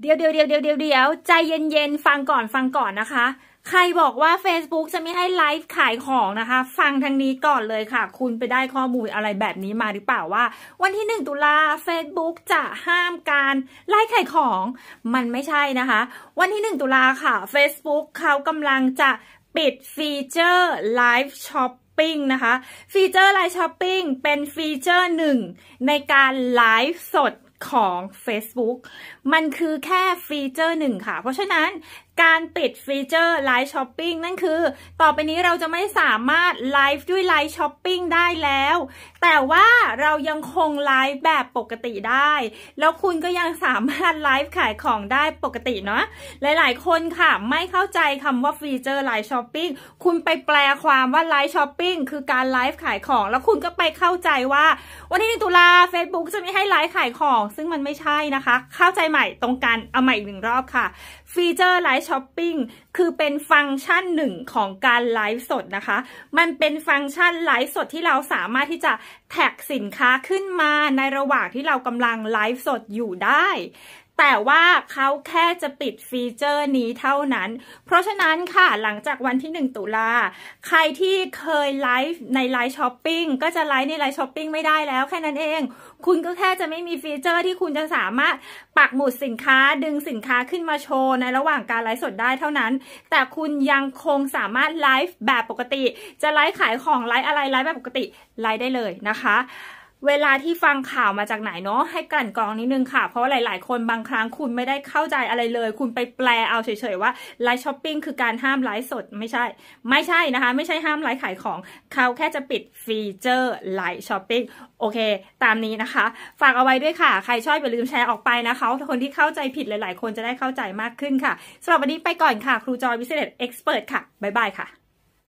เดี๋ยวเดี๋ยวเดี๋ยวเดี๋ยวเดี๋ยวเดี๋ยวใจเย็นๆ ฟังก่อนฟังก่อนนะคะ ใครบอกว่า Facebook จะไม่ให้ไลฟ์ขายของนะคะ ฟังทางนี้ก่อนเลยค่ะ คุณไปได้ข้อมูลอะไรแบบนี้มาหรือเปล่าว่า วันที่ 1 ตุลา Facebook จะห้ามการไลฟ์ขายของ มันไม่ใช่นะคะ วันที่ 1 ตุลาค่ะ Facebook เขากำลังจะ ปิดฟีเจอร์ไลฟ์ช้อปปิ้งนะคะ ฟีเจอร์ไลฟ์ช้อปปิ้งเป็นฟีเจอร์หนึ่งในการไลฟ์สดของ Facebook มันคือแค่ฟีเจอร์หนึ่งค่ะ เพราะฉะนั้นการปิดฟีเจอร์ไลฟ์ช้อปปิ้งนั่นคือต่อไปนี้เราจะไม่สามารถไลฟ์ ด้วยไลฟ์ช้อปปิ้งได้แล้ว แต่ว่าเรายังคงไลฟ์แบบปกติได้ แล้วคุณก็ยังสามารถไลฟ์ขายของได้ปกติเนาะหลาย ๆ คนค่ะไม่เข้าใจคำว่าฟีเจอร์ไลฟ์ช้อปปิ้ง คุณไปแปลความว่าไลฟ์ช้อปปิ้งคือการไลฟ์ขายของ แล้วคุณก็ไปเข้าใจว่า วันที่ตุลา Facebook จะไม่ให้ไลฟ์ขายของ ซึ่งมันไม่ใช่นะคะ เข้าใจใหม่ตรงกันเอาใหม่อีกหนึ่งรอบค่ะ ฟีเจอร์ไลฟ์ช้อปปิ้งคือเป็นฟังก์ชันหนึ่งของการไลฟ์สดนะคะ มันเป็นฟังก์ชันไลฟ์สดที่เราสามารถที่จะแท็กสินค้าขึ้นมาในระหว่างที่เรากำลังไลฟ์สดอยู่ได้แต่ว่าเขาแค่จะปิดฟีเจอร์นี้เท่านั้น เพราะฉะนั้นค่ะหลังจากวันที่ 1 ตุลาใครที่เคยไลฟ์ในไลฟ์ช้อปปิ้งก็จะไลฟ์ในไลฟ์ช้อปปิ้งไม่ได้แล้วแค่นั้นเอง คุณก็แค่จะไม่มีฟีเจอร์ที่คุณจะสามารถปักหมุดสินค้าดึงสินค้าขึ้นมาโชว์ในระหว่างการไลฟ์สดได้เท่านั้น แต่คุณยังคงสามารถไลฟ์แบบปกติ จะไลฟ์ขายของไลฟ์อะไรไลฟ์แบบปกติไลฟ์ได้เลยนะคะเวลาที่ฟังข่าวมาจากไหนเนาะให้กลั่นกรองนิดนึงค่ะ เพราะว่าหลายๆ คนบางครั้งคุณไม่ได้เข้าใจอะไรเลย คุณไปแปลเอาเฉยๆว่าไลฟ์ช้อปปิ้งคือการห้ามไลฟ์สดไม่ใช่ ไม่ใช่นะคะ ไม่ใช่ห้ามไลฟ์ขายของ เขาแค่จะปิดฟีเจอร์ไลฟ์ช้อปปิ้งโอเค ตามนี้นะคะ ฝากเอาไว้ด้วยค่ะ ใครชอบอย่าลืมแชร์ออกไปนะคะคนที่เข้าใจผิดหลาย ๆ คนจะได้เข้าใจมากขึ้นค่ะสำหรับวันนี้ไปก่อนค่ะ ครูจอยวิเศษเอ็กซ์เพรสค่ะบ๊ายบายค่ะ